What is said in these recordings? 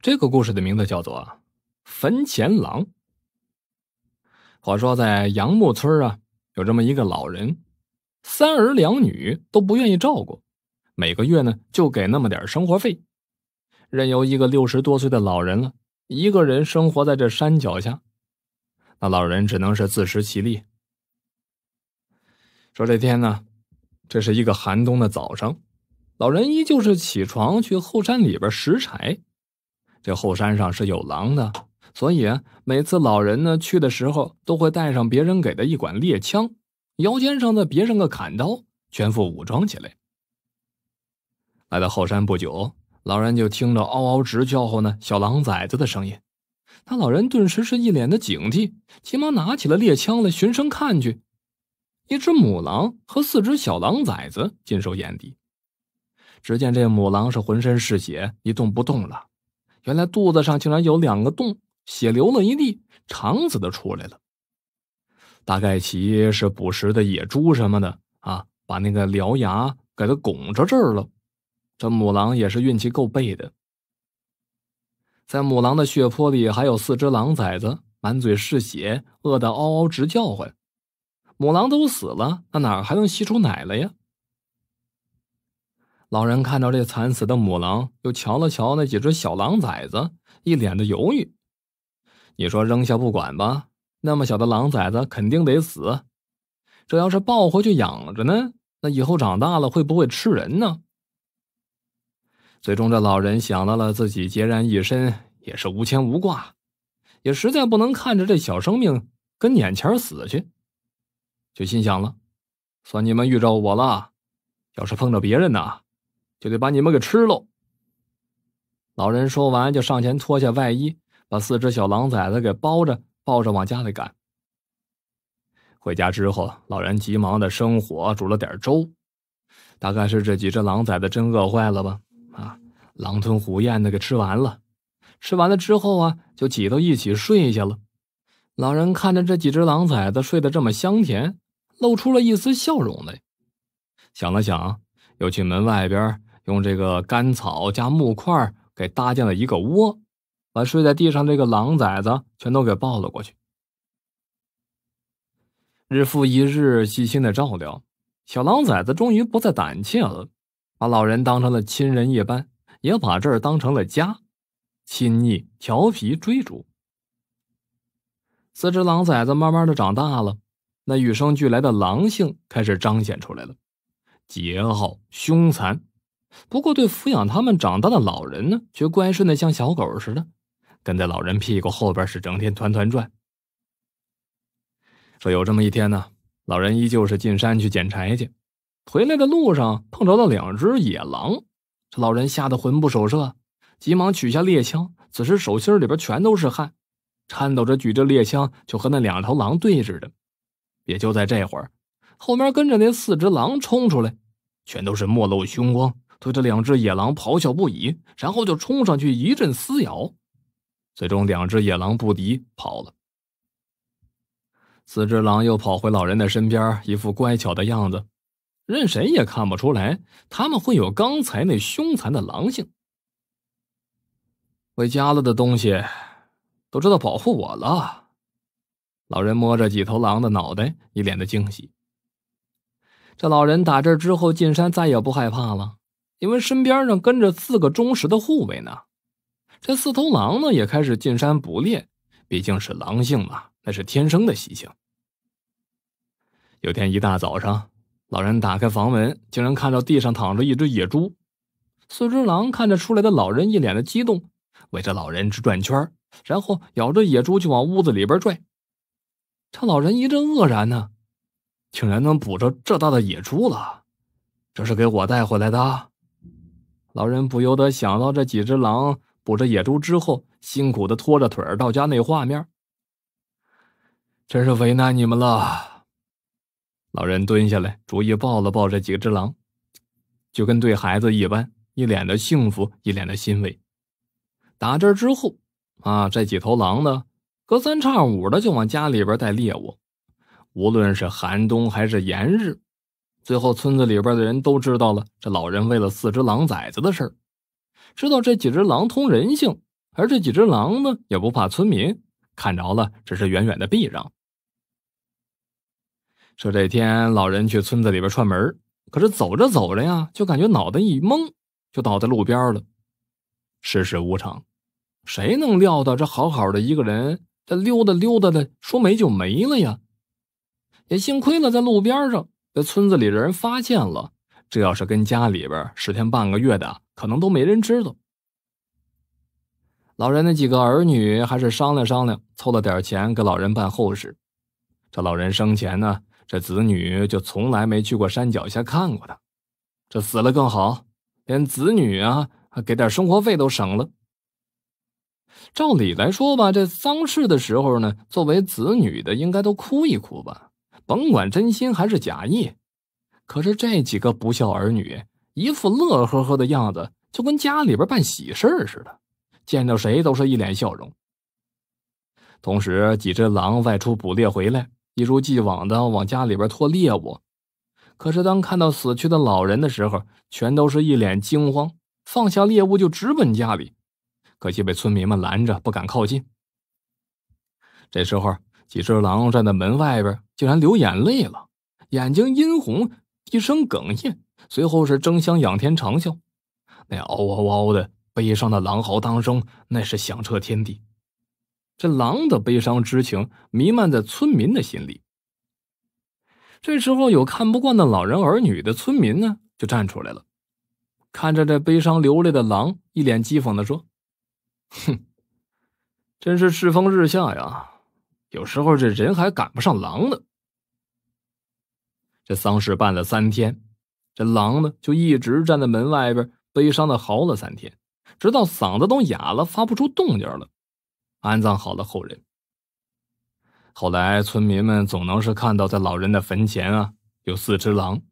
这个故事的名字叫做《坟前狼》。话说，在杨木村啊，有这么一个老人，三儿两女都不愿意照顾，每个月呢就给那么点生活费，任由一个六十多岁的老人了一个人生活在这山脚下。那老人只能是自食其力。说这天呢，这是一个寒冬的早上，老人依旧是起床去后山里边拾柴。这后山上是有狼的，所以每次老人呢去的时候，都会带上别人给的一管猎枪，腰间上呢别上个砍刀，全副武装起来。来到后山不久，老人就听着嗷嗷直叫唤呢小狼崽子的声音，那老人顿时是一脸的警惕，急忙拿起了猎枪来寻声看去，一只母狼和四只小狼崽子尽收眼底。只见这母狼是浑身是血，一动不动了。原来肚子上竟然有两个洞，血流了一地，肠子都出来了。大概其是捕食的野猪什么的啊，把那个獠牙给它拱着这儿了。这母狼也是运气够背的，在母狼的血泊里还有四只狼崽子，满嘴是血，饿得嗷嗷直叫唤。母狼都死了，那哪还能吸出奶来呀？老人看着这惨死的母狼，又瞧了瞧那几只小狼崽子，一脸的犹豫。你说扔下不管吧，那么小的狼崽子肯定得死；这要是抱回去养着呢，那以后长大了会不会吃人呢？最终，这老人想到了自己孑然一身，也是无牵无挂，也实在不能看着这小生命跟眼前死去，就心想了：算你们遇着我了，要是碰着别人呢？就得把你们给吃喽！老人说完，就上前脱下外衣，把四只小狼崽子给包着，抱着往家里赶。回家之后，老人急忙的生火煮了点粥，大概是这几只狼崽子真饿坏了吧？啊，狼吞虎咽的给吃完了。吃完了之后啊，就挤到一起睡下了。老人看着这几只狼崽子睡得这么香甜，露出了一丝笑容来。想了想，又去门外边。用这个干草加木块给搭建了一个窝，把睡在地上这个狼崽子全都给抱了过去。日复一日，细心的照料，小狼崽子终于不再胆怯了，把老人当成了亲人一般，也把这儿当成了家。亲昵、调皮、追逐，四只狼崽子慢慢的长大了，那与生俱来的狼性开始彰显出来了，桀骜、凶残。不过，对抚养他们长大的老人呢，却乖顺的像小狗似的，跟在老人屁股后边是整天团团转。说有这么一天呢，老人依旧是进山去捡柴去，回来的路上碰着了两只野狼，这老人吓得魂不守舍，急忙取下猎枪，此时手心里边全都是汗，颤抖着举着猎枪就和那两头狼对峙着。也就在这会儿，后面跟着那四只狼冲出来，全都是目露凶光。对着两只野狼咆哮不已，然后就冲上去一阵撕咬，最终两只野狼不敌跑了。四只狼又跑回老人的身边，一副乖巧的样子，任谁也看不出来他们会有刚才那凶残的狼性。回家了的东西都知道保护我了，老人摸着几头狼的脑袋，一脸的惊喜。这老人打这之后进山再也不害怕了。因为身边上跟着四个忠实的护卫呢，这四头狼呢也开始进山捕猎，毕竟是狼性嘛，那是天生的习性。有天一大早上，老人打开房门，竟然看到地上躺着一只野猪。四只狼看着出来的老人，一脸的激动，围着老人直转圈然后咬着野猪就往屋子里边拽。这老人一阵愕然呢，竟然能捕着这大的野猪了，这是给我带回来的。老人不由得想到这几只狼捕着野猪之后，辛苦的拖着腿儿到家那画面，真是为难你们了。老人蹲下来，逐一抱了抱这几只狼，就跟对孩子一般，一脸的幸福，一脸的欣慰。打这之后，啊，这几头狼呢，隔三差五的就往家里边带猎物，无论是寒冬还是炎日。最后，村子里边的人都知道了，这老人为了四只狼崽子的事儿，知道这几只狼通人性，而这几只狼呢也不怕村民，看着了只是远远的避让。说这天，老人去村子里边串门，可是走着走着呀，就感觉脑袋一懵，就倒在路边了。世事无常，谁能料到这好好的一个人，他溜达溜达的，说没就没了呀？也幸亏了在路边上。这村子里的人发现了，这要是跟家里边十天半个月的，可能都没人知道。老人的几个儿女还是商量商量，凑了点钱给老人办后事。这老人生前呢，这子女就从来没去过山脚下看过他。这死了更好，连子女啊，还给点生活费都省了。照理来说吧，这丧事的时候呢，作为子女的应该都哭一哭吧。甭管真心还是假意，可是这几个不孝儿女一副乐呵呵的样子，就跟家里边办喜事似的，见到谁都是一脸笑容。同时，几只狼外出捕猎回来，一如既往的往家里边拖猎物，可是当看到死去的老人的时候，全都是一脸惊慌，放下猎物就直奔家里，可惜被村民们拦着，不敢靠近。这时候。几只狼站在门外边，竟然流眼泪了，眼睛殷红，低声哽咽，随后是争相仰天长啸，那嗷嗷嗷的悲伤的狼嚎当声，那是响彻天地。这狼的悲伤之情弥漫在村民的心里。这时候，有看不惯的老人、儿女的村民呢，就站出来了，看着这悲伤流泪的狼，一脸讥讽的说：“哼，真是世风日下呀！”有时候这人还赶不上狼呢。这丧事办了三天，这狼呢就一直站在门外边，悲伤的嚎了三天，直到嗓子都哑了，发不出动静了。安葬好了后人，后来村民们总能是看到，在老人的坟前啊，有四只狼，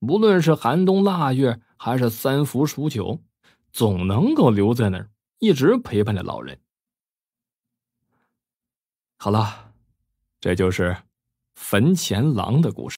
无论是寒冬腊月还是三伏数九，总能够留在那儿，一直陪伴着老人。好了，这就是坟前狼的故事。